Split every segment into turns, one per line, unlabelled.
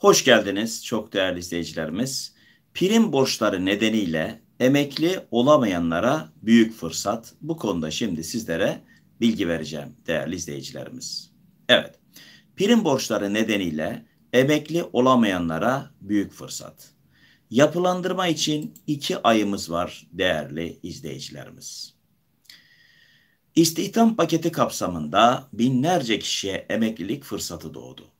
Hoş geldiniz çok değerli izleyicilerimiz. Prim borçları nedeniyle emekli olamayanlara büyük fırsat. Bu konuda şimdi sizlere bilgi vereceğim değerli izleyicilerimiz. Evet. Prim borçları nedeniyle emekli olamayanlara büyük fırsat. Yapılandırma için iki ayımız var değerli izleyicilerimiz. İstihdam paketi kapsamında binlerce kişiye emeklilik fırsatı doğdu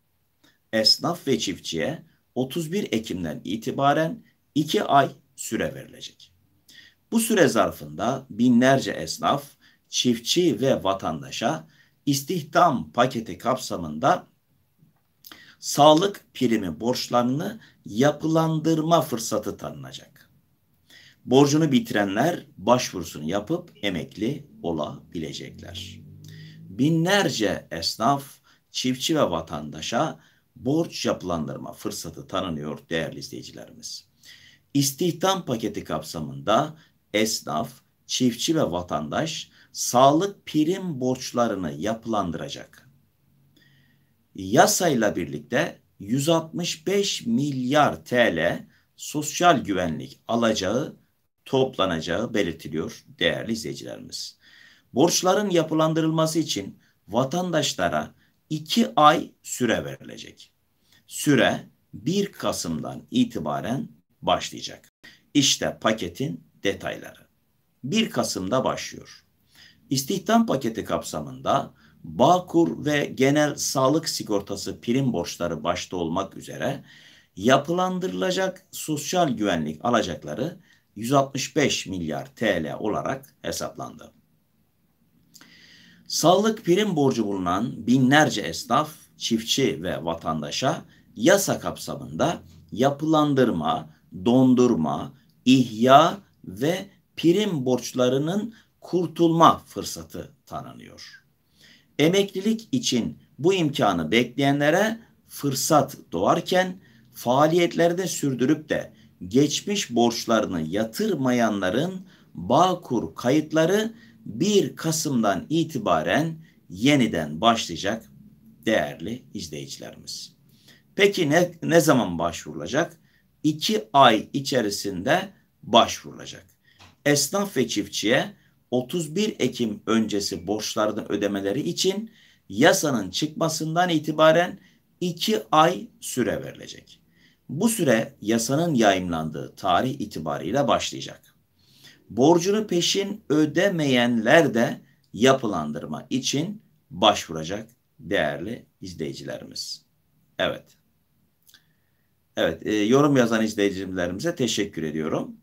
esnaf ve çiftçiye 31 Ekim'den itibaren 2 ay süre verilecek. Bu süre zarfında binlerce esnaf, çiftçi ve vatandaşa istihdam paketi kapsamında sağlık primi borçlarını yapılandırma fırsatı tanınacak. Borcunu bitirenler başvurusunu yapıp emekli olabilecekler. Binlerce esnaf, çiftçi ve vatandaşa borç yapılandırma fırsatı tanınıyor değerli izleyicilerimiz. İstihdam paketi kapsamında esnaf, çiftçi ve vatandaş sağlık prim borçlarını yapılandıracak. Yasayla birlikte 165 milyar TL sosyal güvenlik alacağı toplanacağı belirtiliyor değerli izleyicilerimiz. Borçların yapılandırılması için vatandaşlara 2 ay süre verilecek. Süre 1 Kasım'dan itibaren başlayacak. İşte paketin detayları. 1 Kasım'da başlıyor. İstihdam paketi kapsamında Bağkur ve genel sağlık sigortası prim borçları başta olmak üzere yapılandırılacak sosyal güvenlik alacakları 165 milyar TL olarak hesaplandı. Sallık prim borcu bulunan binlerce esnaf, çiftçi ve vatandaşa yasa kapsamında yapılandırma, dondurma, ihya ve prim borçlarının kurtulma fırsatı tanınıyor. Emeklilik için bu imkanı bekleyenlere fırsat doğarken faaliyetlerde sürdürüp de geçmiş borçlarını yatırmayanların Bağkur kayıtları 1 Kasım'dan itibaren yeniden başlayacak değerli izleyicilerimiz. Peki ne, ne zaman başvurulacak? 2 ay içerisinde başvurulacak. Esnaf ve çiftçiye 31 Ekim öncesi borçlardan ödemeleri için yasanın çıkmasından itibaren 2 ay süre verilecek. Bu süre yasanın yayımlandığı tarih itibariyle başlayacak borcunu peşin ödemeyenler de yapılandırma için başvuracak değerli izleyicilerimiz. Evet. Evet, e, yorum yazan izleyicilerimize teşekkür ediyorum.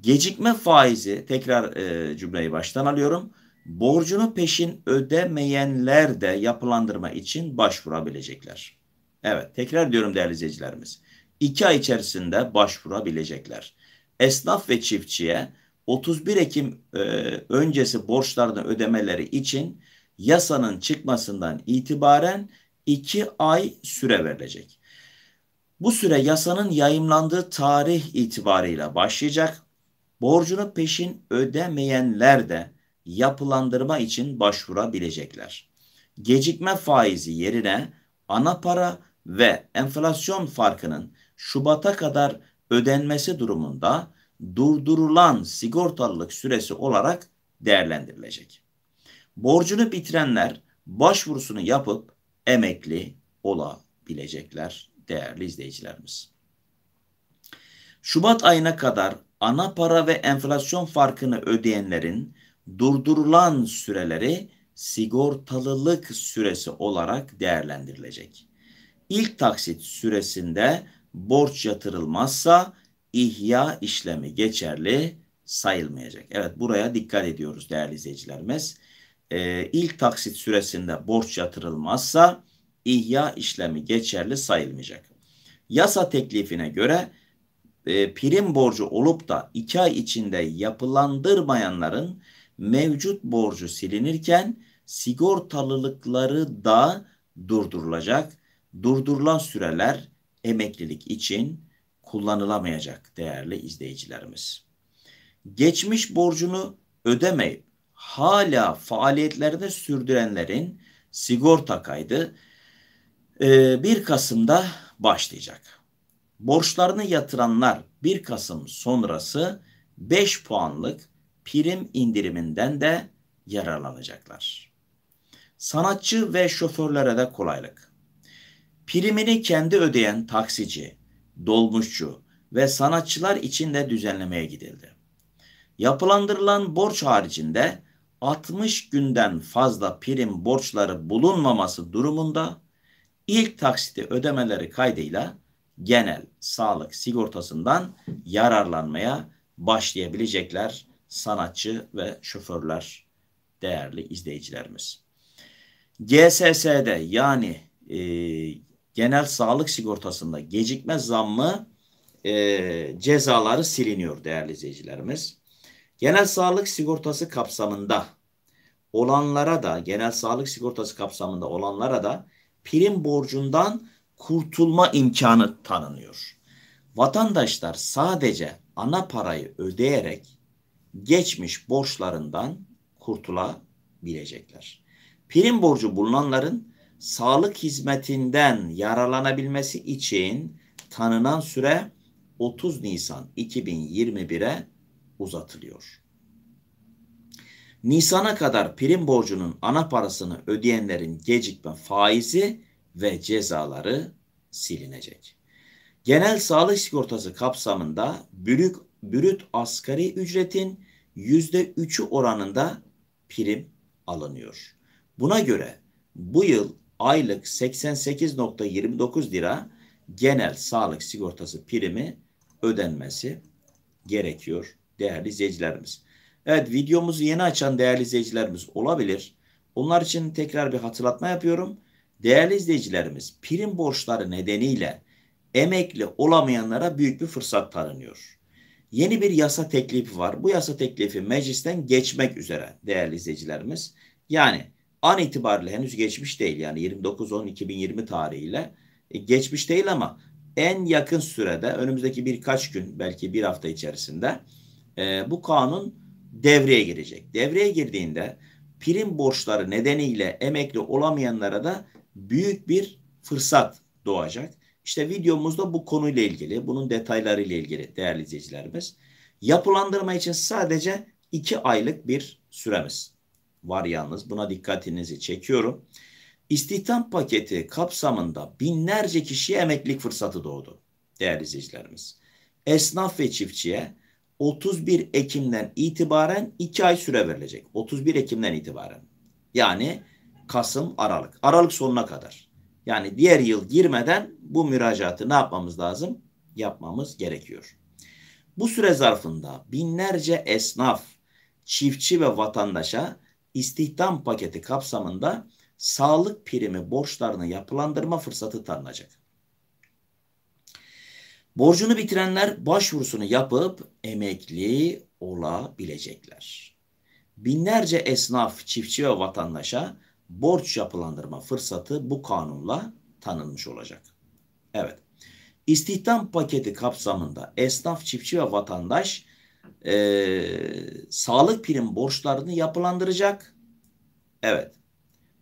Gecikme faizi, tekrar e, cümleyi baştan alıyorum. Borcunu peşin ödemeyenler de yapılandırma için başvurabilecekler. Evet, tekrar diyorum değerli izleyicilerimiz. İki ay içerisinde başvurabilecekler esnaf ve çiftçiye 31 Ekim e, öncesi borçlarını ödemeleri için yasanın çıkmasından itibaren 2 ay süre verilecek. Bu süre yasanın yayımlandığı tarih itibarıyla başlayacak. Borcunu peşin ödemeyenler de yapılandırma için başvurabilecekler. Gecikme faizi yerine ana para ve enflasyon farkının Şubat'a kadar ödenmesi durumunda durdurulan sigortalılık süresi olarak değerlendirilecek. Borcunu bitirenler başvurusunu yapıp emekli olabilecekler değerli izleyicilerimiz. Şubat ayına kadar ana para ve enflasyon farkını ödeyenlerin durdurulan süreleri sigortalılık süresi olarak değerlendirilecek. İlk taksit süresinde borç yatırılmazsa ihya işlemi geçerli sayılmayacak. Evet buraya dikkat ediyoruz değerli izleyicilerimiz. Ee, ilk taksit süresinde borç yatırılmazsa ihya işlemi geçerli sayılmayacak. Yasa teklifine göre e, prim borcu olup da 2 ay içinde yapılandırmayanların mevcut borcu silinirken sigortalılıkları da durdurulacak. Durdurulan süreler emeklilik için kullanılamayacak değerli izleyicilerimiz. Geçmiş borcunu ödemeyip hala faaliyetlerini sürdürenlerin sigorta kaydı 1 ee, Kasım'da başlayacak. Borçlarını yatıranlar 1 Kasım sonrası 5 puanlık prim indiriminden de yararlanacaklar. Sanatçı ve şoförlere de kolaylık primini kendi ödeyen taksici, dolmuşçu ve sanatçılar için de düzenlemeye gidildi. Yapılandırılan borç haricinde 60 günden fazla prim borçları bulunmaması durumunda ilk taksiti ödemeleri kaydıyla genel sağlık sigortasından yararlanmaya başlayabilecekler sanatçı ve şoförler değerli izleyicilerimiz. GSS'de yani e, genel sağlık sigortasında gecikme zammı e, cezaları siliniyor değerli izleyicilerimiz. Genel sağlık sigortası kapsamında olanlara da genel sağlık sigortası kapsamında olanlara da prim borcundan kurtulma imkanı tanınıyor. Vatandaşlar sadece ana parayı ödeyerek geçmiş borçlarından kurtulabilecekler. Prim borcu bulunanların sağlık hizmetinden yararlanabilmesi için tanınan süre 30 Nisan 2021'e uzatılıyor. Nisan'a kadar prim borcunun ana parasını ödeyenlerin gecikme faizi ve cezaları silinecek. Genel sağlık sigortası kapsamında bürük, bürüt asgari ücretin %3'ü oranında prim alınıyor. Buna göre bu yıl aylık 88.29 lira genel sağlık sigortası primi ödenmesi gerekiyor değerli izleyicilerimiz. Evet videomuzu yeni açan değerli izleyicilerimiz olabilir. Onlar için tekrar bir hatırlatma yapıyorum. Değerli izleyicilerimiz prim borçları nedeniyle emekli olamayanlara büyük bir fırsat tanınıyor. Yeni bir yasa teklifi var. Bu yasa teklifi meclisten geçmek üzere değerli izleyicilerimiz. Yani an itibariyle henüz geçmiş değil yani 29-10-2020 tarihiyle e, geçmiş değil ama en yakın sürede önümüzdeki birkaç gün belki bir hafta içerisinde e, bu kanun devreye girecek. Devreye girdiğinde prim borçları nedeniyle emekli olamayanlara da büyük bir fırsat doğacak. İşte videomuzda bu konuyla ilgili, bunun detayları ile ilgili değerli izleyicilerimiz. Yapılandırma için sadece iki aylık bir süremiz var yalnız. Buna dikkatinizi çekiyorum. İstihdam paketi kapsamında binlerce kişiye emeklilik fırsatı doğdu değerli izleyicilerimiz. Esnaf ve çiftçiye 31 Ekim'den itibaren 2 ay süre verilecek. 31 Ekim'den itibaren. Yani Kasım, Aralık. Aralık sonuna kadar. Yani diğer yıl girmeden bu müracaatı ne yapmamız lazım? Yapmamız gerekiyor. Bu süre zarfında binlerce esnaf, çiftçi ve vatandaşa istihdam paketi kapsamında sağlık primi borçlarını yapılandırma fırsatı tanınacak. Borcunu bitirenler başvurusunu yapıp emekli olabilecekler. Binlerce esnaf, çiftçi ve vatandaşa borç yapılandırma fırsatı bu kanunla tanınmış olacak. Evet. İstihdam paketi kapsamında esnaf, çiftçi ve vatandaş e, sağlık prim borçlarını yapılandıracak. Evet.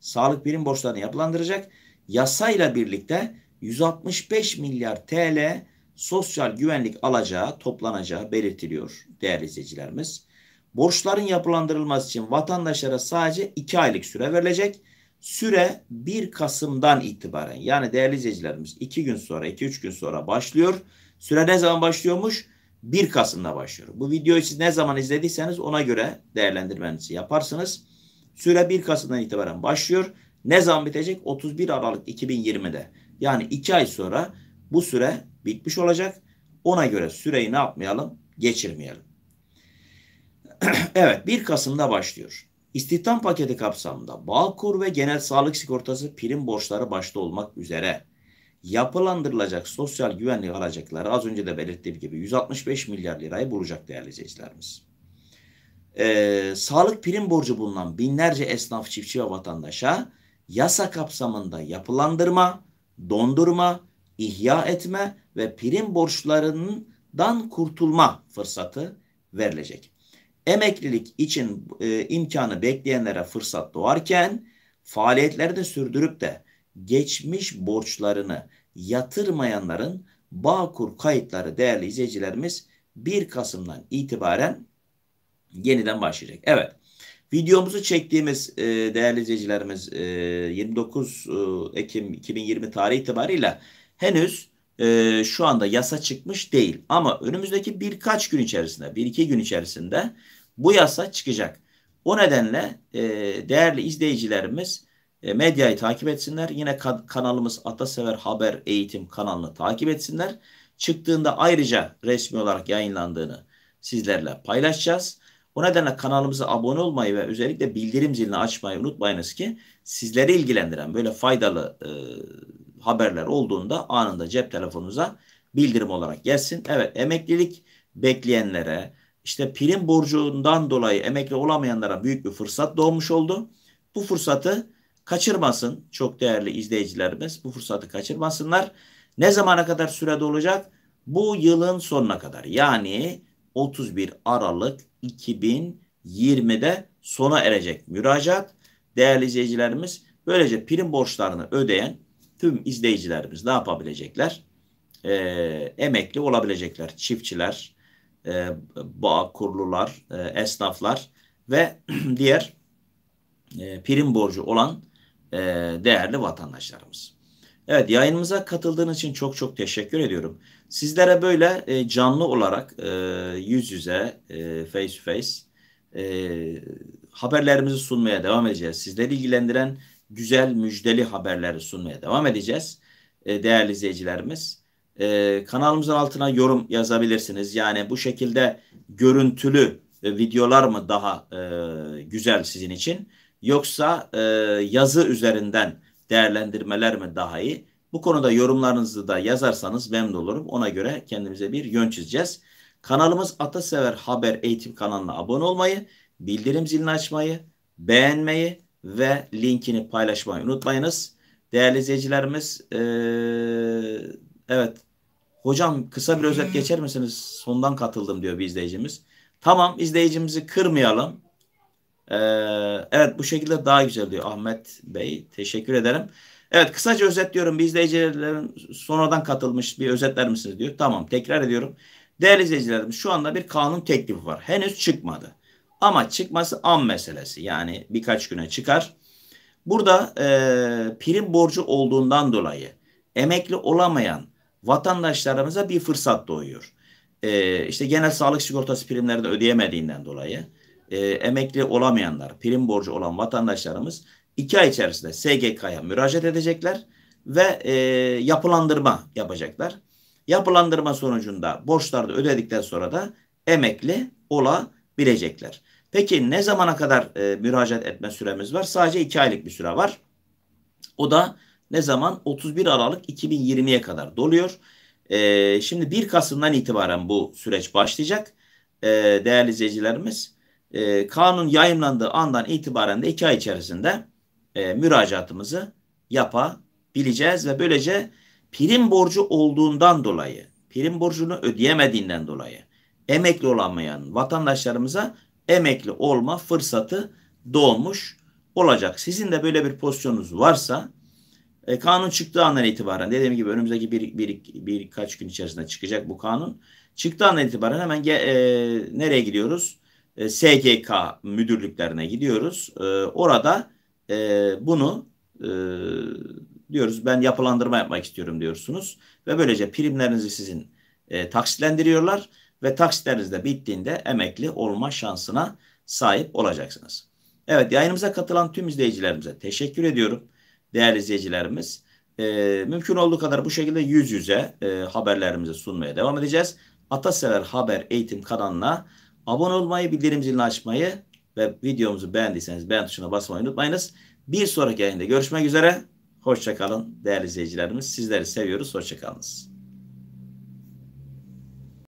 Sağlık prim borçlarını yapılandıracak. Yasayla birlikte 165 milyar TL sosyal güvenlik alacağı, toplanacağı belirtiliyor değerli izleyicilerimiz. Borçların yapılandırılması için vatandaşlara sadece 2 aylık süre verilecek. Süre 1 Kasım'dan itibaren yani değerli izleyicilerimiz 2 gün sonra 2-3 gün sonra başlıyor. Süre ne zaman başlıyormuş? 1 Kasım'da başlıyor. Bu videoyu siz ne zaman izlediyseniz ona göre değerlendirmenizi yaparsınız. Süre 1 Kasım'dan itibaren başlıyor. Ne zaman bitecek? 31 Aralık 2020'de. Yani 2 ay sonra bu süre bitmiş olacak. Ona göre süreyi ne yapmayalım? Geçirmeyelim. evet 1 Kasım'da başlıyor. İstihdam paketi kapsamında Bağkur ve genel sağlık sigortası prim borçları başta olmak üzere yapılandırılacak sosyal güvenlik alacakları az önce de belirttiğim gibi 165 milyar lirayı bulacak değerli izleyicilerimiz. Ee, sağlık prim borcu bulunan binlerce esnaf, çiftçi ve vatandaşa yasa kapsamında yapılandırma, dondurma, ihya etme ve prim borçlarından kurtulma fırsatı verilecek. Emeklilik için e, imkanı bekleyenlere fırsat doğarken faaliyetleri sürdürüp de geçmiş borçlarını yatırmayanların Bağkur kayıtları değerli izleyicilerimiz 1 Kasım'dan itibaren yeniden başlayacak. Evet. Videomuzu çektiğimiz e, değerli izleyicilerimiz e, 29 e, Ekim 2020 tarihi itibariyle henüz e, şu anda yasa çıkmış değil. Ama önümüzdeki birkaç gün içerisinde, bir iki gün içerisinde bu yasa çıkacak. O nedenle e, değerli izleyicilerimiz e, medyayı takip etsinler. Yine kanalımız Atasever Haber Eğitim kanalını takip etsinler. Çıktığında ayrıca resmi olarak yayınlandığını sizlerle paylaşacağız. O nedenle kanalımıza abone olmayı ve özellikle bildirim zilini açmayı unutmayınız ki sizleri ilgilendiren böyle faydalı e, haberler olduğunda anında cep telefonunuza bildirim olarak gelsin. Evet emeklilik bekleyenlere işte prim borcundan dolayı emekli olamayanlara büyük bir fırsat doğmuş oldu. Bu fırsatı kaçırmasın çok değerli izleyicilerimiz. Bu fırsatı kaçırmasınlar. Ne zamana kadar sürede olacak? Bu yılın sonuna kadar. Yani 31 Aralık 2020'de sona erecek müracaat. Değerli izleyicilerimiz böylece prim borçlarını ödeyen tüm izleyicilerimiz ne yapabilecekler? Ee, emekli olabilecekler. Çiftçiler, e, bağ kurlular, e, esnaflar ve diğer e, prim borcu olan e, değerli vatandaşlarımız. Evet yayınımıza katıldığınız için çok çok teşekkür ediyorum. Sizlere böyle e, canlı olarak e, yüz yüze, e, face to face e, haberlerimizi sunmaya devam edeceğiz. Sizleri ilgilendiren güzel müjdeli haberleri sunmaya devam edeceğiz. E, değerli izleyicilerimiz e, kanalımızın altına yorum yazabilirsiniz. Yani bu şekilde görüntülü e, videolar mı daha e, güzel sizin için? yoksa e, yazı üzerinden değerlendirmeler mi daha iyi? Bu konuda yorumlarınızı da yazarsanız memnun olurum. Ona göre kendimize bir yön çizeceğiz. Kanalımız Atasever Haber Eğitim kanalına abone olmayı, bildirim zilini açmayı, beğenmeyi ve linkini paylaşmayı unutmayınız. Değerli izleyicilerimiz, e, evet hocam kısa bir özet geçer misiniz? Sondan katıldım diyor bir izleyicimiz. Tamam izleyicimizi kırmayalım. Ee, evet bu şekilde daha güzel diyor Ahmet Bey. Teşekkür ederim. Evet kısaca özetliyorum. Bir izleyicilerin sonradan katılmış bir özetler misiniz diyor. Tamam tekrar ediyorum. Değerli izleyicilerim şu anda bir kanun teklifi var. Henüz çıkmadı. Ama çıkması an meselesi. Yani birkaç güne çıkar. Burada e, prim borcu olduğundan dolayı emekli olamayan vatandaşlarımıza bir fırsat doğuyor. E, işte genel sağlık sigortası primlerini ödeyemediğinden dolayı e, emekli olamayanlar, prim borcu olan vatandaşlarımız iki ay içerisinde SGK'ya müracaat edecekler ve e, yapılandırma yapacaklar. Yapılandırma sonucunda borçları ödedikten sonra da emekli olabilecekler. Peki ne zamana kadar e, müracaat etme süremiz var? Sadece iki aylık bir süre var. O da ne zaman? 31 Aralık 2020'ye kadar doluyor. E, şimdi 1 Kasım'dan itibaren bu süreç başlayacak. E, değerli izleyicilerimiz e, kanun yayınlandığı andan itibaren de iki ay içerisinde e, müracaatımızı yapabileceğiz ve böylece prim borcu olduğundan dolayı, prim borcunu ödeyemediğinden dolayı emekli olamayan vatandaşlarımıza emekli olma fırsatı doğmuş olacak. Sizin de böyle bir pozisyonunuz varsa e, kanun çıktığı andan itibaren dediğim gibi önümüzdeki bir, bir, birkaç gün içerisinde çıkacak bu kanun. Çıktığı andan itibaren hemen ge, e, nereye gidiyoruz? e, SGK müdürlüklerine gidiyoruz. E, orada e, bunu e, diyoruz ben yapılandırma yapmak istiyorum diyorsunuz ve böylece primlerinizi sizin taksitlendiriyorlar ve taksitleriniz de bittiğinde emekli olma şansına sahip olacaksınız. Evet yayınımıza katılan tüm izleyicilerimize teşekkür ediyorum değerli izleyicilerimiz. E, mümkün olduğu kadar bu şekilde yüz yüze e, haberlerimizi sunmaya devam edeceğiz. Atasever Haber Eğitim kanalına Abone olmayı, bildirim zilini açmayı ve videomuzu beğendiyseniz beğen tuşuna basmayı unutmayınız. Bir sonraki yayında görüşmek üzere. Hoşçakalın değerli izleyicilerimiz. Sizleri seviyoruz. Hoşçakalınız.